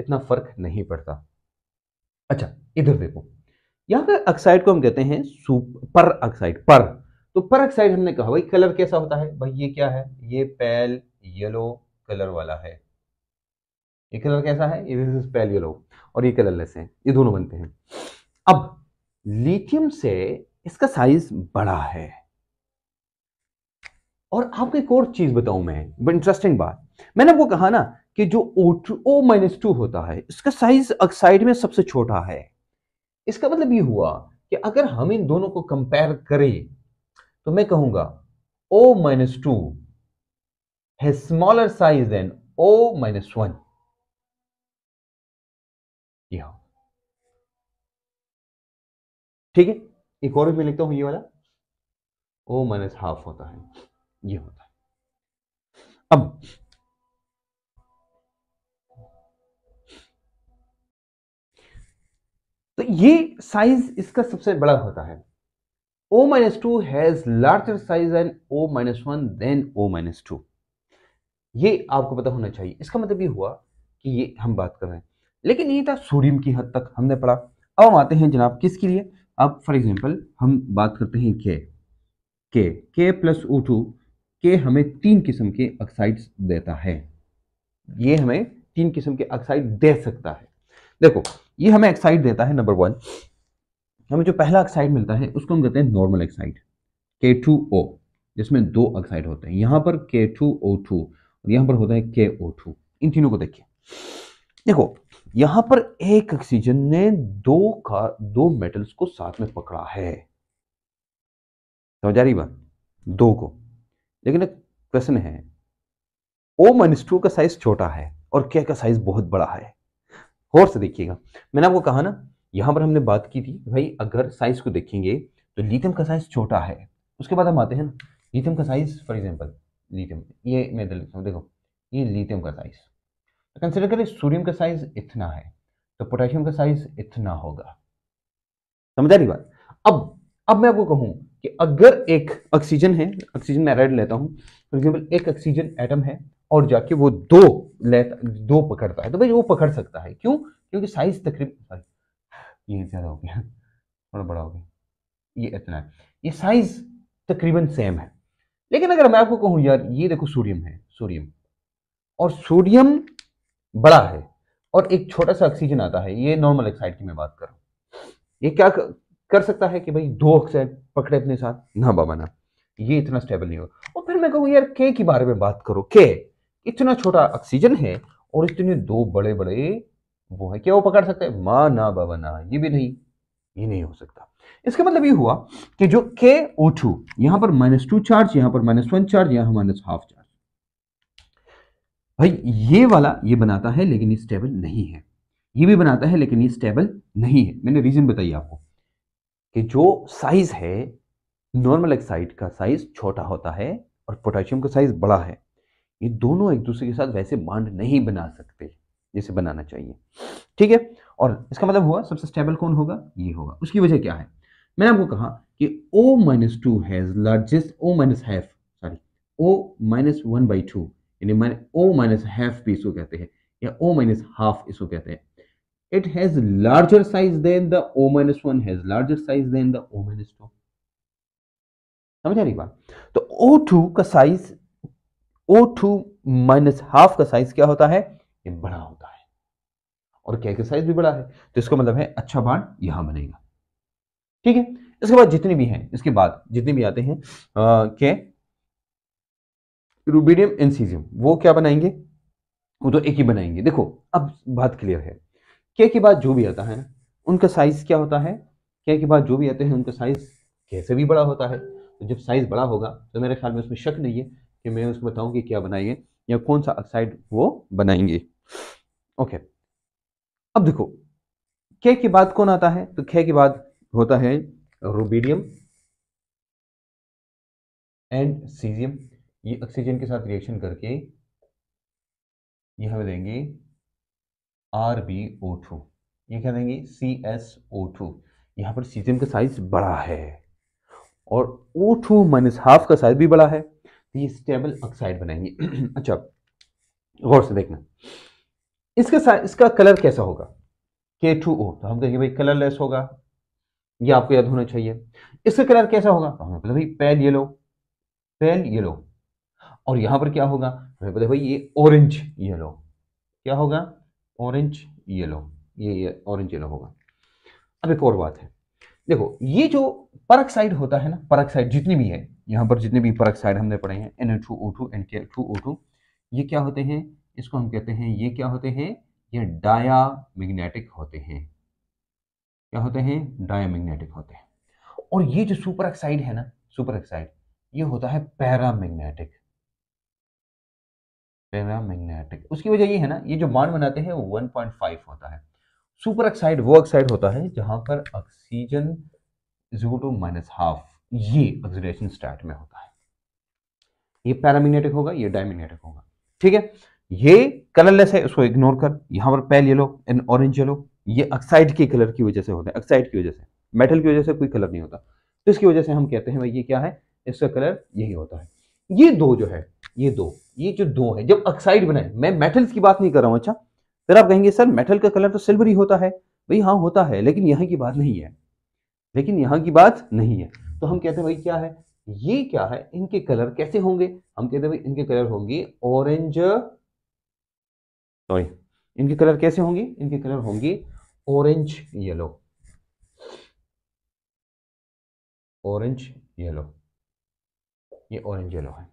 S1: इतना फर्क नहीं पड़ता अच्छा इधर देखो यहाँ पर ऑक्साइड को हम कहते हैं पर ऑक्साइड पर तो पर ऑक्साइड हमने कहा भाई कलर कैसा होता है भाई ये क्या है ये पैल येलो कलर वाला है ये कलर कैसा है ये इज पैल येलो और ये कलरलेस है ये दोनों बनते हैं अब लिथियम से इसका साइज बड़ा है और आपको एक और चीज बताऊं मैं इंटरेस्टिंग बात मैंने आपको कहा ना कि जो O two O minus two होता है इसका साइज ऑक्साइड में सबसे छोटा है इसका मतलब ये हुआ कि अगर हम इन दोनों को कंपेयर करें तो मैं कहूंगा ओ माइनस टू है smaller size than O minus one ठीक है एक और भी मैं लिखता हूं ये वाला ओ माइनस हाफ होता है ये होता है अब तो ये साइज इसका सबसे बड़ा होता है O minus two has larger size and O minus one than O minus two ये आपको पता होना चाहिए इसका मतलब ये हुआ कि ये हम बात कर रहे हैं लेकिन ये था सोडियम की हद तक हमने पढ़ा अब हम आते हैं जनाब किसके लिए अब फॉर एग्जाम्पल हम बात करते हैं के के के प्लस ओ टू के हमें तीन किस्म के ऑक्साइड्स देता है ये हमें तीन किस्म के ऑक्साइड दे सकता है देखो ये हमें ऑक्साइड देता है नंबर वन हमें जो पहला ऑक्साइड मिलता है उसको हम कहते हैं normal oxide K two O जिसमें दो ऑक्साइड होते हैं यहां पर के टू ओ टू और यहां पर होता है के ओ टू इन तीनों को देखिए देखो यहां पर एक ऑक्सीजन ने दो का दो मेटल्स को साथ में पकड़ा है समझ आ रही बात दो को लेकिन एक प्रश्न है ओ माइनस टू का साइज छोटा है और के का साइज बहुत बड़ा है और से देखिएगा मैंने आपको कहा ना यहां पर हमने बात की थी भाई अगर साइज को देखेंगे तो लिथियम का साइज छोटा है उसके बाद हम आते हैं ना लिथियम का साइज फॉर एग्जाम्पल लिथियम ये मैं देखो ये लिथियम का साइज कंसिडर करें सोडियम का साइज इतना है तो पोटेशियम का साइज इतना होगा समझ आ रही बात अब अब मैं आपको कहूं कि अगर एक ऑक्सीजन है ऑक्सीजन मैं रेड लेता हूं फॉर एग्जाम्पल एक ऑक्सीजन एटम है और जाके वो दो लेता दो पकड़ता है तो भाई वो पकड़ सकता है क्यों क्योंकि साइज तकरीबन ये ज़्यादा हो गया थोड़ा बड़ा हो गया ये इतना है ये साइज तकरीबन सेम है लेकिन अगर मैं आपको कहूँ यार ये देखो सोडियम है सोडियम और सोडियम बड़ा है और एक छोटा सा ऑक्सीजन आता है ये नॉर्मल एक्साइड की मैं बात कर रहा हूँ ये क्या कर सकता है कि भाई दो ऑक्साइड पकड़े अपने साथ ना बाबा ना ये इतना स्टेबल नहीं होगा और फिर मैं कहूँ यार के के बारे में बात करो के इतना छोटा ऑक्सीजन है और इतने दो बड़े बड़े वो है क्या वो पकड़ सकते हैं माँ ना बाबा ना ये भी नहीं ये नहीं हो सकता इसका मतलब ये हुआ कि जो के ओ टू यहाँ पर माइनस टू चार्ज यहाँ पर माइनस वन चार्ज यहाँ माइनस हाफ चार्ज भाई ये वाला ये बनाता है लेकिन ये स्टेबल नहीं है ये भी बनाता है लेकिन ये स्टेबल नहीं है मैंने रीज़न बताई आपको कि जो साइज़ है नॉर्मल एक्साइड का साइज़ छोटा होता है और पोटेशियम का साइज़ बड़ा है ये दोनों एक दूसरे के साथ वैसे बांड नहीं बना सकते जैसे बनाना चाहिए ठीक है और इसका मतलब हुआ सबसे स्टेबल कौन होगा ये होगा उसकी वजह क्या है मैंने आपको कहा कि O minus two has largest O minus half sorry O minus one by two यानी ओ माइनस हाफ भी इसको कहते हैं या ओ माइनस हाफ इसको कहते हैं it has larger size than the O minus one has larger size than the O minus two समझ आ रही बात तो ओ टू का size O two minus half का साइज क्या होता है ये बड़ा होता है और क्या का साइज भी बड़ा है तो इसका मतलब है अच्छा बाण यहां बनेगा ठीक है इसके बाद जितनी भी हैं इसके बाद जितनी भी आते हैं के रूबीडियम एनसीजियम वो क्या बनाएंगे वो तो एक ही बनाएंगे देखो अब बात क्लियर है के के बाद जो भी आता है उनका साइज क्या होता है के के बाद जो भी आते हैं उनका साइज कैसे भी बड़ा होता है तो जब साइज बड़ा होगा तो मेरे ख्याल में उसमें शक नहीं है कि मैं उसको बताऊं कि क्या बनाएंगे या कौन सा ऑक्साइड वो बनाएंगे ओके अब देखो के के बाद कौन आता है तो के के बाद होता है रूबीडियम एंड सीजियम ये ऑक्सीजन के साथ रिएक्शन करके ये हमें देंगे आर बी ओ टू ये क्या देंगे सी एस ओ टू यहाँ पर सीजियम का साइज बड़ा है और ओ टू माइनस हाफ का साइज भी बड़ा है तो ये स्टेबल ऑक्साइड बनाएंगे अच्छा गौर से देखना इसका इसका कलर कैसा होगा के टू ओ तो हम कहेंगे भाई कलरलेस होगा ये आपको याद होना चाहिए इसका कलर कैसा होगा तो हम मतलब भाई पैल येलो पैल येलो और यहां पर क्या होगा हमें तो भाई ये ऑरेंज येलो क्या होगा ऑरेंज येलो ये ऑरेंज येलो होगा अब एक और बात है देखो ये जो परक्साइड होता है ना परक्साइड जितनी भी है यहां पर जितने भी परक्साइड हमने पढ़े हैं N two O two N K two O two ये क्या होते हैं इसको हम कहते हैं ये क्या होते हैं ये डाया मैग्नेटिक होते हैं क्या होते हैं डाया मैग्नेटिक होते हैं और ये जो सुपर ऑक्साइड है ना सुपर ऑक्साइड ये होता है पैरा मैग्नेटिक पैरामैग्नेटिक उसकी वजह ये है ना ये जो मान बनाते हैं वो 1.5 होता है सुपर ऑक्साइड वो ऑक्साइड होता है जहाँ पर oxygen zero to minus half ये ऑक्सीडेशन स्टार्ट में होता है ये पैरामैग्नेटिक होगा ये डायमैग्नेटिक होगा ठीक है ये कलरलेस है उसको इग्नोर कर यहां पर pale yellow and orange yellow ये ऑक्साइड के कलर की वजह से होता है ऑक्साइड की वजह से मेटल की वजह से कोई कलर नहीं होता तो इसकी वजह से हम कहते हैं भाई ये क्या है इसका कलर यही होता है ये दो जो है ये दो ये जो दो है जब ऑक्साइड बनाए मैं मेटल्स की बात नहीं कर रहा हूं अच्छा फिर आप कहेंगे सर मेटल का कलर तो ही होता है भाई हाँ होता है लेकिन यहां की बात नहीं है लेकिन यहां की बात नहीं है तो हम कहते हैं भाई क्या है ये क्या है इनके कलर कैसे होंगे हम कहते हैं भाई इनके कलर होंगे ऑरेंज सॉरी इनके कलर कैसे होंगे इनके कलर होंगे ऑरेंज येलो ऑरेंज येलो ये ऑरेंज येलो है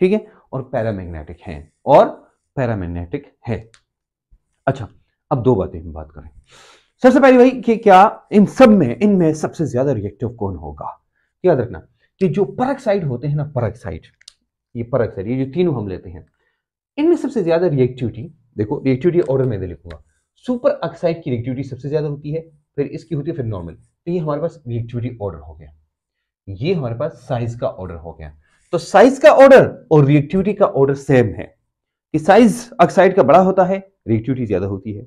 S1: ठीक है और पैरामैग्नेटिक है और पैरामैग्नेटिक है अच्छा अब दो बातें हम बात करें सबसे पहले भाई कि क्या इन सब में इनमें सबसे ज्यादा रिएक्टिव कौन होगा याद रखना कि जो परक्साइड होते हैं ना परक्साइड ये परक्साइड ये जो तीनों हम लेते हैं इनमें सबसे ज्यादा रिएक्टिविटी देखो रिएक्टिविटी ऑर्डर में दे लिखूंगा सुपर ऑक्साइड की रिएक्टिविटी सबसे ज्यादा होती है फिर इसकी होती है फिर नॉर्मल तो ये हमारे पास रिएक्टिविटी ऑर्डर हो गया ये हमारे पास साइज का ऑर्डर हो गया तो साइज का ऑर्डर और रिएक्टिविटी का ऑर्डर सेम है कि साइज ऑक्साइड का बड़ा होता है रिएक्टिविटी ज्यादा होती है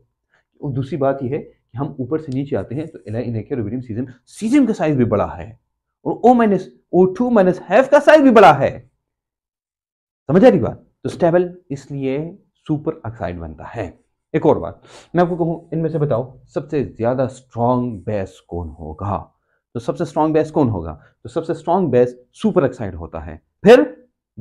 S1: और दूसरी बात यह है कि हम ऊपर से नीचे आते हैं तो एलाइनियम सीजन सीजन का साइज भी बड़ा है और O minus O two minus half का साइज भी बड़ा है समझ आ रही बात तो स्टेबल इसलिए सुपर ऑक्साइड बनता है एक और बात मैं आपको कहूं इनमें से बताओ सबसे ज्यादा स्ट्रॉन्ग बेस कौन होगा तो सबसे स्ट्रॉन्ग बेस कौन होगा तो सबसे स्ट्रॉन्ग बेस सुपर ऑक्साइड होता है फिर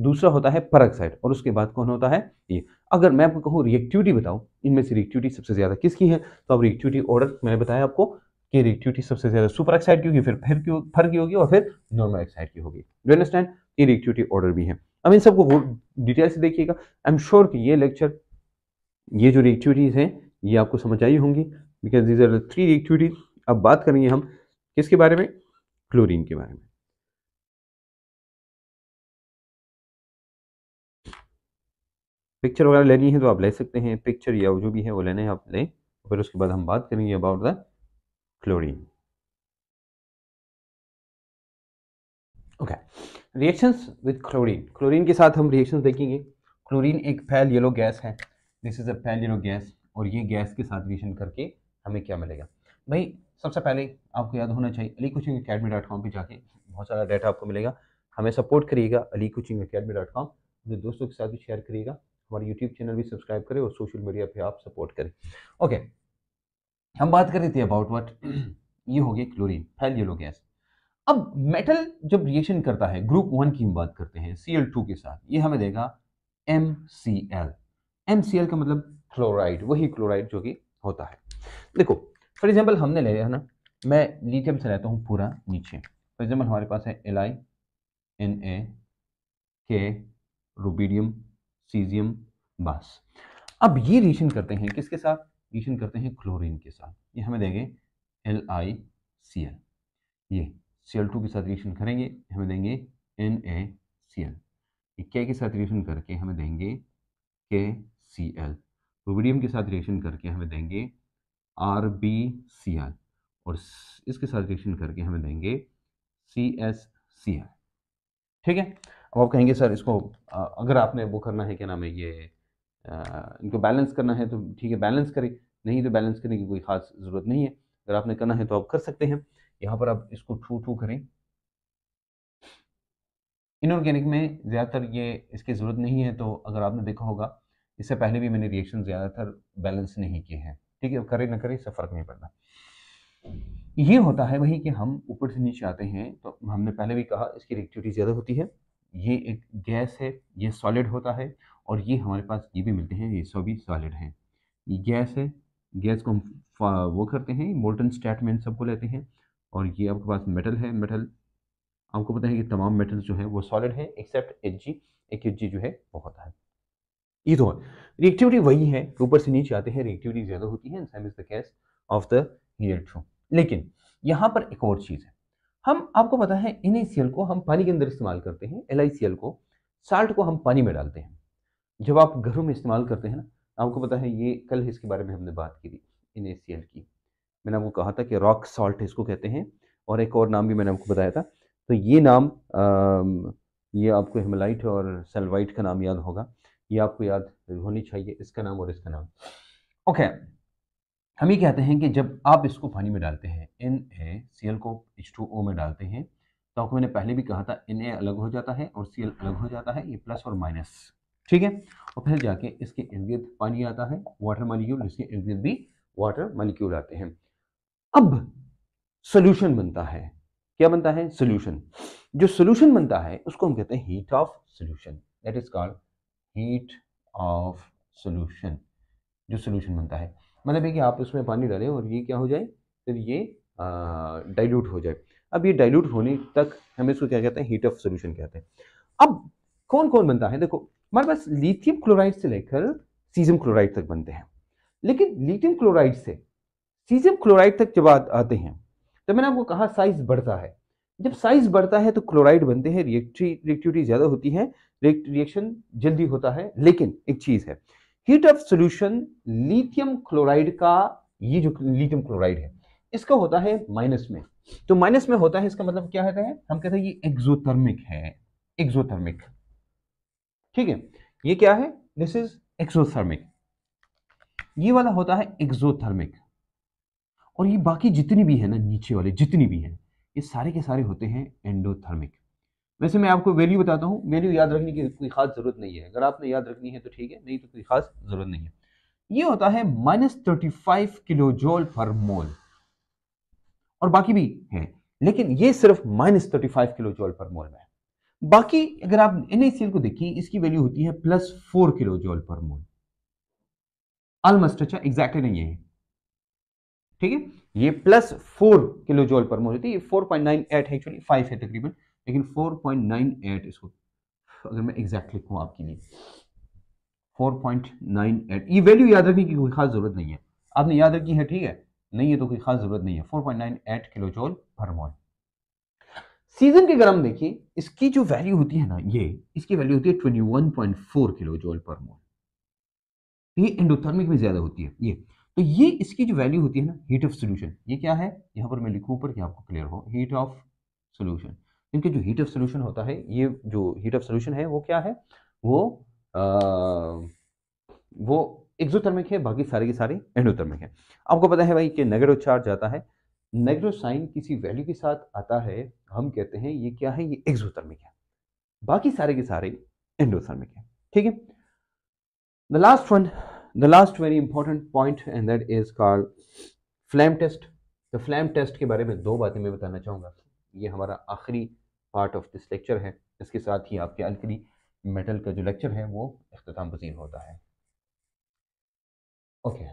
S1: दूसरा होता है परक्साइड और उसके बाद कौन होता है ये अगर मैं आपको कहूँ रिएक्टिविटी बताऊँ इनमें से रिएक्टिविटी सबसे ज़्यादा किसकी है तो अब रिएक्टिविटी ऑर्डर मैंने बताया आपको कि रिएक्टिविटी सबसे ज़्यादा सुपर ऑक्साइड की होगी फिर फिर की फर की होगी और फिर नॉर्मल ऑक्साइड की होगी डू अंडरस्टैंड ये रिएक्टिविटी ऑर्डर भी है अब इन सबको डिटेल से देखिएगा आई एम श्योर कि ये लेक्चर ये जो रिएक्टिविटीज़ हैं ये आपको समझ आई होंगी because these are three reactivities अब बात करेंगे हम किसके बारे में क्लोरीन के बारे में पिक्चर वगैरह लेनी है तो आप ले सकते हैं पिक्चर या जो भी है वो लेने हैं आप लें फिर उसके बाद हम बात करेंगे about the chlorine okay reactions with chlorine chlorine के साथ हम रिएक्शंस देखेंगे क्लोरीन एक फैल येलो गैस है this is a pale yellow gas और ये गैस के साथ रिएक्शन करके हमें क्या मिलेगा भाई सबसे पहले आपको याद होना चाहिए Ali coaching academy dot com पर जाके बहुत सारा डाटा आपको मिलेगा हमें सपोर्ट करिएगा Ali coaching academy dot com अपने दोस्तों के साथ भी शेयर करिएगा हमारे यूट्यूब चैनल भी सब्सक्राइब करें और सोशल मीडिया पे आप सपोर्ट करें ओके okay, हम बात कर रहे थे अबाउट वट ये हो गया क्लोरीन येलो गैस अब मेटल जब रिएक्शन करता है ग्रुप वन की हम बात करते हैं सी के साथ ये हमें देगा M C L M C L का मतलब क्लोराइड वही क्लोराइड जो कि होता है देखो फॉर एग्जाम्पल हमने ले लिया है ना मैं लिथियम से रहता हूँ पूरा नीचे फॉर एग्जाम्पल हमारे पास है L I N A K rubidium caesium बास अब ये रिएक्शन करते हैं किसके साथ रिएक्शन करते हैं क्लोरीन के साथ ये हमें देंगे एल आई सी एल ये सी एल टू के साथ रिएक्शन करेंगे हमें देंगे एन ए सी एल ये के के साथ रिएक्शन करके हमें देंगे के सी एल रुबीडियम के साथ रिएक्शन करके हमें देंगे आर बी सी एल और इसके साथ रिएक्शन करके हमें देंगे सी एस सी एल ठीक है अब आप कहेंगे सर इसको अगर आपने वो करना है क्या नाम है ये इनको बैलेंस करना है तो ठीक है बैलेंस करें नहीं तो बैलेंस करने की कोई खास ज़रूरत नहीं है अगर आपने करना है तो आप कर सकते हैं यहाँ पर आप इसको ठू ठू करें इनऑर्गेनिक में ज़्यादातर ये इसकी ज़रूरत नहीं है तो अगर आपने देखा होगा इससे पहले भी मैंने रिएक्शन ज़्यादातर बैलेंस नहीं किए हैं ठीक है करें ना करें इससे फ़र्क नहीं पड़ता ये होता है वही कि हम ऊपर से नीचे आते हैं तो हमने पहले भी कहा इसकी रिएक्टिविटी ज़्यादा होती है ये एक गैस है ये सॉलिड होता है और ये हमारे पास ये भी मिलते हैं ये सब भी सॉलिड हैं ये गैस है गैस को हम वो करते हैं मोल्टन स्टेट में सबको लेते हैं और ये आपके पास मेटल है मेटल आपको पता है कि तमाम मेटल जो है वो सॉलिड है एक्सेप्ट एच जी एक एच जी जो है वो होता है ईथोन तो रिएक्टिविटी वही है ऊपर से नीचे आते हैं रिएक्टिविटी ज़्यादा होती है ऑफ द हीट लेकिन यहाँ पर एक और चीज़ है हम आपको पता है एन को हम पानी के अंदर इस्तेमाल करते हैं एल को साल्ट को हम पानी में डालते हैं जब आप घरों में इस्तेमाल करते हैं ना आपको पता है ये कल इसके बारे में हमने बात की थी इन की मैंने आपको कहा था कि रॉक सॉल्ट इसको कहते हैं और एक और नाम भी मैंने आपको बताया था तो ये नाम आ, ये आपको हिमालाइट और सेलवाइट का नाम याद होगा ये आपको याद होनी चाहिए इसका नाम और इसका नाम ओके हम ये कहते हैं कि जब आप इसको पानी में डालते हैं एन ए सी को एच में डालते हैं तो आपको मैंने पहले भी कहा था एन अलग हो जाता है और सी अलग हो जाता है ये प्लस और माइनस ठीक है और फिर जाके इसके इर्द पानी आता है वाटर मालिक्यूल इसके इर्द भी वाटर मालिक्यूल आते हैं अब सोल्यूशन बनता है क्या बनता है सोल्यूशन जो सोल्यूशन बनता है उसको हम कहते हैं heat of solution that is called heat of solution जो सोल्यूशन बनता है मतलब है कि आप उसमें पानी डालें और ये क्या हो जाए फिर ये डाइल्यूट हो जाए अब ये डाइल्यूट होने तक हम इसको क्या कहते हैं हीट ऑफ सोल्यूशन कहते हैं अब कौन कौन बनता है देखो हमारे पास लिथियम क्लोराइड से लेकर सीजियम क्लोराइड तक बनते हैं लेकिन लिथियम क्लोराइड से सीजियम क्लोराइड तक जब आते हैं तो मैंने आपको कहा साइज बढ़ता है जब साइज बढ़ता है तो क्लोराइड बनते हैं रिएक्टिव रिएक्टिविटी ज़्यादा होती है रिएक्शन जल्दी होता है लेकिन एक चीज़ है heat of solution lithium chloride का ये जो लिथियम क्लोराइड है इसका होता है माइनस में तो माइनस में होता है इसका मतलब क्या होता है हम कहते हैं ये एक्सोथर्मिक है एक्सोथर्मिक ठीक है ये क्या है दिस इज एक्सोथर्मिक ये वाला होता है एक्सोथर्मिक और ये बाकी जितनी भी है ना नीचे वाले जितनी भी है ये सारे के सारे होते हैं एंडोथर्मिक वैसे मैं आपको वैल्यू बताता हूँ वैल्यू याद रखने की कोई खास ज़रूरत नहीं है अगर आपने याद रखनी है तो ठीक है नहीं तो कोई खास ज़रूरत नहीं है ये होता है माइनस थर्टी फाइव किलो जोल पर मोल और बाकी भी हैं लेकिन ये सिर्फ माइनस थर्टी फाइव किलो जोल पर मोल में बाकी अगर आप एन को देखिए इसकी वैल्यू होती है प्लस फोर किलो जोल पर मोल ऑलमोस्ट अच्छा एग्जैक्टली नहीं है ठीक है ये प्लस फोर किलो जोल पर मोल होती है फोर पॉइंट नाइन एट है एक्चुअली फाइव है तकरीबन लेकिन फोर पॉइंट नाइन एट इसको अगर मैं एग्जैक्ट लिखूँ आपके लिए फोर पॉइंट नाइन एट ये वैल्यू याद रखने की कोई खास जरूरत नहीं है आपने याद रखी है ठीक है नहीं है तो कोई खास जरूरत नहीं है 4.98 किलो जोल पर मोल सीजन के गर्म देखिए इसकी जो वैल्यू होती है ना ये इसकी वैल्यू होती है 21.4 किलो जोल पर मोल तो ये एंडोथर्मिक में ज्यादा होती है ये तो ये इसकी जो वैल्यू होती है ना हीट ऑफ सोल्यूशन ये क्या है यहां पर मैं लिखूं ऊपर कि आपको क्लियर हो हीट ऑफ सोल्यूशन इनके जो हीट ऑफ सोल्यूशन होता है ये जो हीट ऑफ सोल्यूशन है वो क्या है वो आ, वो एक्सोथर्मिक है बाकी सारे के सारे एंडोथर्मिक है आपको पता है भाई कि नेगेटिव चार्ज जाता है नेगेटिव साइन किसी वैल्यू के साथ आता है हम कहते हैं ये क्या है ये एक्सोथर्मिक है बाकी सारे के सारे एंडोथर्मिक है ठीक है the last one the last very important point and that is called flame test the flame test के बारे में दो बातें मैं बताना चाहूंगा ये हमारा आखिरी पार्ट ऑफ दिस लेक्चर है इसके साथ ही आपके अलकली मेटल का जो लेक्चर है वो अख्ताम पजीर होता है ओके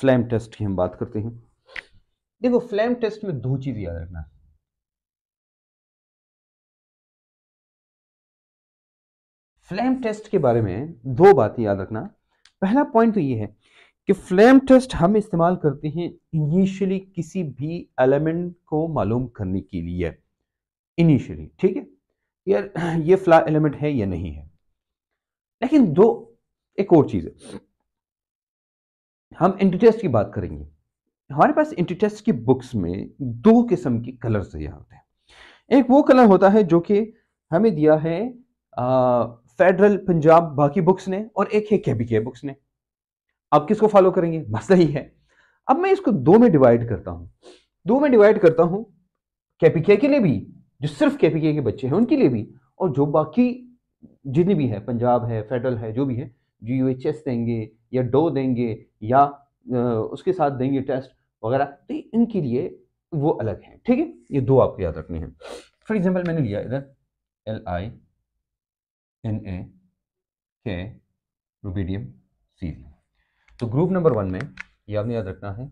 S1: फ्लैम टेस्ट की हम बात करते हैं देखो फ्लैम टेस्ट में दो चीज याद रखना फ्लैम टेस्ट के बारे में दो बातें याद रखना पहला पॉइंट तो ये है कि फ्लैम टेस्ट हम इस्तेमाल करते हैं इनिशियली किसी भी एलिमेंट को मालूम करने के लिए इनिशियली ठीक है यार ये फ्ला एलिमेंट है या नहीं है लेकिन दो एक और चीज़ है हम इंटरटेस्ट की बात करेंगे हमारे पास इंटरटेस्ट की बुक्स में दो किस्म के कलर तैयार होते हैं एक वो कलर होता है जो कि हमें दिया है आ, फेडरल पंजाब बाकी बुक्स ने और एक है केबी के बुक्स ने आप किसको फॉलो करेंगे मसला ही है अब मैं इसको दो में डिवाइड करता हूँ दो में डिवाइड करता हूं केपीके के लिए भी जो सिर्फ केपीके के बच्चे हैं उनके लिए भी और जो बाकी जितनी भी है पंजाब है फेडरल है जो भी है जी देंगे या डो देंगे या उसके साथ देंगे टेस्ट वगैरह तो इनके लिए वो अलग है ठीक है ये दो आपको याद रखनी है फॉर एग्जाम्पल मैंने लिया इधर L I N A K rubidium series तो ग्रुप नंबर वन में ये आपने याद रखना है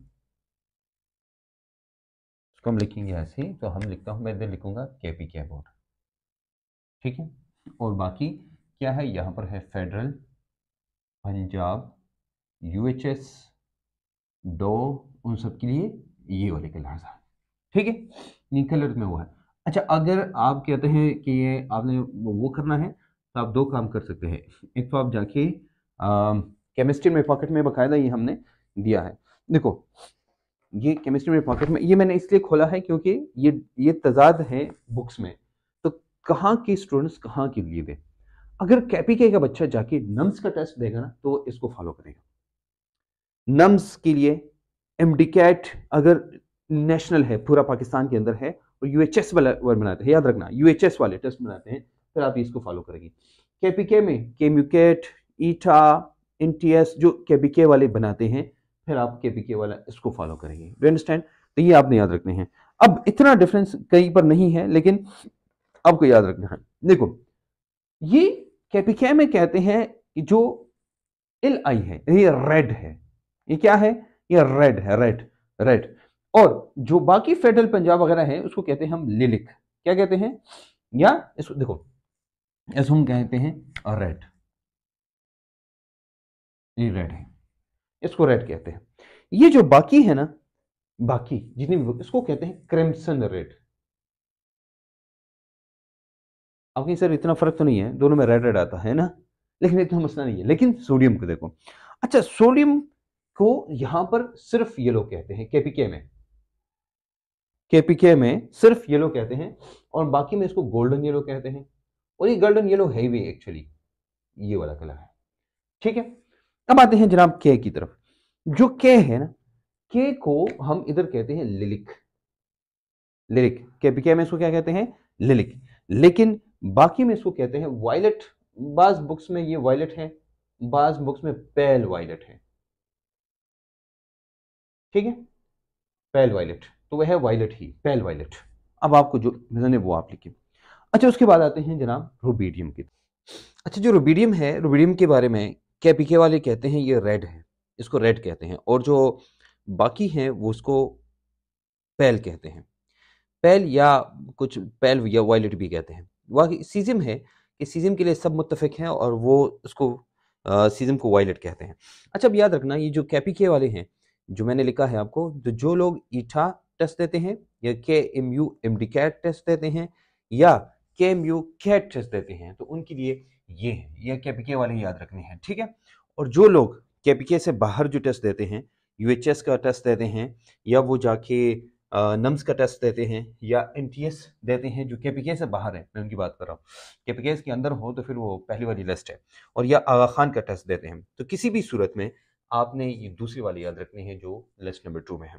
S1: उसको हम लिखेंगे ऐसे ही तो हम लिखता हूँ मैं इधर लिखूंगा के पी के बोर्ड ठीक है और बाकी क्या है यहाँ पर है फेडरल पंजाब यूएचएस डो उन सब के लिए ये वाले कलर्स हैं ठीक है ये कलर में हुआ है अच्छा अगर आप कहते हैं कि ये आपने वो करना है तो आप दो काम कर सकते हैं एक तो आप जाके केमिस्ट्री में पॉकेट में बाकायदा ये हमने दिया है देखो ये केमिस्ट्री में पॉकेट में ये मैंने इसलिए खोला है क्योंकि ये ये तजाद है बुक्स में तो कहाँ के स्टूडेंट्स कहाँ के लिए दें अगर कैपीके का बच्चा जाके नम्स का टेस्ट देगा ना तो इसको फॉलो करेगा नम्स के लिए एमडीकेट अगर नेशनल है पूरा पाकिस्तान के अंदर है और यूएचएस वाला बनाते हैं याद रखना यूएचएस वाले टेस्ट बनाते हैं फिर आप इसको फॉलो करेंगे कैपीके में केम्यूकेट ईटा एनटीएस जो केपीके वाले बनाते हैं फिर आप केपीके वाला इसको फॉलो करेंगे डू अंडरस्टैंड तो ये आपने याद रखने हैं अब इतना डिफरेंस कहीं पर नहीं है लेकिन आपको याद रखना है देखो ये कैपिकै में कहते हैं कि जो एल आई है ये रेड है ये क्या है ये रेड है रेड रेड और जो बाकी फेडरल पंजाब वगैरह है उसको कहते हैं हम लिलिक क्या कहते हैं या इसको देखो इसको हम कहते हैं रेड ये रेड है इसको रेड कहते हैं ये जो बाकी है ना बाकी जितनी इसको कहते हैं क्रिम्सन रेड अब कहीं सर इतना फ़र्क तो नहीं है दोनों में रेड रेड आता है ना लेकिन इतना मसला नहीं है लेकिन सोडियम को देखो अच्छा सोडियम को यहाँ पर सिर्फ येलो कहते हैं केपीके में केपीके में सिर्फ येलो कहते हैं और बाकी में इसको गोल्डन येलो कहते हैं और ये गोल्डन येलो है भी एक्चुअली ये वाला कलर है ठीक है अब आते हैं जनाब के की तरफ जो के है ना के को हम इधर कहते हैं लिलिक लिरिक केपीके में इसको क्या कहते हैं लिलिक लेकिन बाकी में इसको कहते हैं वायलेट बाज बुक्स में ये वायलेट है बाज बुक्स में पेल वायलेट है ठीक है पेल वायलेट तो वह है वायलेट ही पेल वायलेट अब आपको जो विजन है वो आप लिखिए अच्छा उसके बाद आते हैं जनाब रूबीडियम के अच्छा जो रूबीडियम है रूबीडियम के बारे में कैपिके वाले कहते हैं ये रेड है इसको रेड कहते हैं और जो बाकी हैं वो उसको पैल कहते हैं पैल या कुछ पैल या वायलेट भी कहते हैं वह सीज़म है कि सीज़म के लिए सब मुतफिक हैं और वो उसको सीज़म को वायलेट कहते हैं अच्छा अब याद रखना ये जो कैपी के वाले हैं जो मैंने लिखा है आपको तो जो लोग ईठा टेस्ट देते हैं या के M U M D cat test देते हैं या के एम यू कैट टेस्ट देते हैं तो उनके लिए ये है यह कैपिके वाले याद रखने हैं ठीक है और जो लोग कैपी के से बाहर जो टेस्ट देते हैं यू एच एस का टेस्ट देते हैं या वो जाके नम्स का टेस्ट देते हैं या एन देते हैं जो के से बाहर है मैं उनकी बात कर रहा हूँ के एस के अंदर हो तो फिर वो पहली वाली लिस्ट है और या आगा खान का टेस्ट देते हैं तो किसी भी सूरत में आपने ये दूसरी वाली याद रखनी है जो लिस्ट नंबर टू में है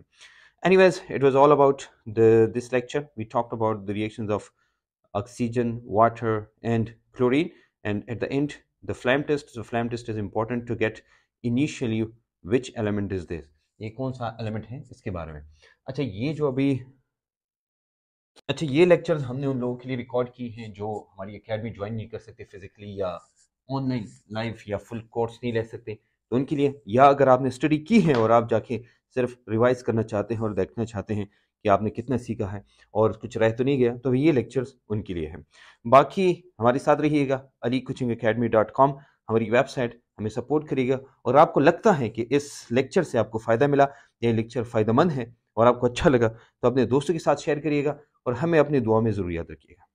S1: anyways it was all about the this lecture we talk about the reaction of oxygen water and chlorine and at the end the flame test the flame test is important to get initially which element is this ये कौन सा element है इसके बारे में अच्छा ये जो अभी अच्छा ये लेक्चर्स हमने उन लोगों के लिए रिकॉर्ड किए हैं जो हमारी अकेडमी ज्वाइन नहीं कर सकते फिजिकली या ऑनलाइन लाइव या फुल कोर्स नहीं ले सकते तो उनके लिए या अगर आपने स्टडी की है और आप जाके सिर्फ रिवाइज करना चाहते हैं और देखना चाहते हैं कि आपने कितना सीखा है और कुछ रह तो नहीं गया तो ये लेक्चर्स उनके लिए हैं बाकी हमारे साथ रहिएगा Ali coaching academy dot com हमारी वेबसाइट हमें सपोर्ट करिएगा और आपको लगता है कि इस लेक्चर से आपको फ़ायदा मिला यह लेक्चर फ़ायदेमंद है और आपको अच्छा लगा तो अपने दोस्तों के साथ शेयर करिएगा और हमें अपनी दुआ में ज़रूर याद रखिएगा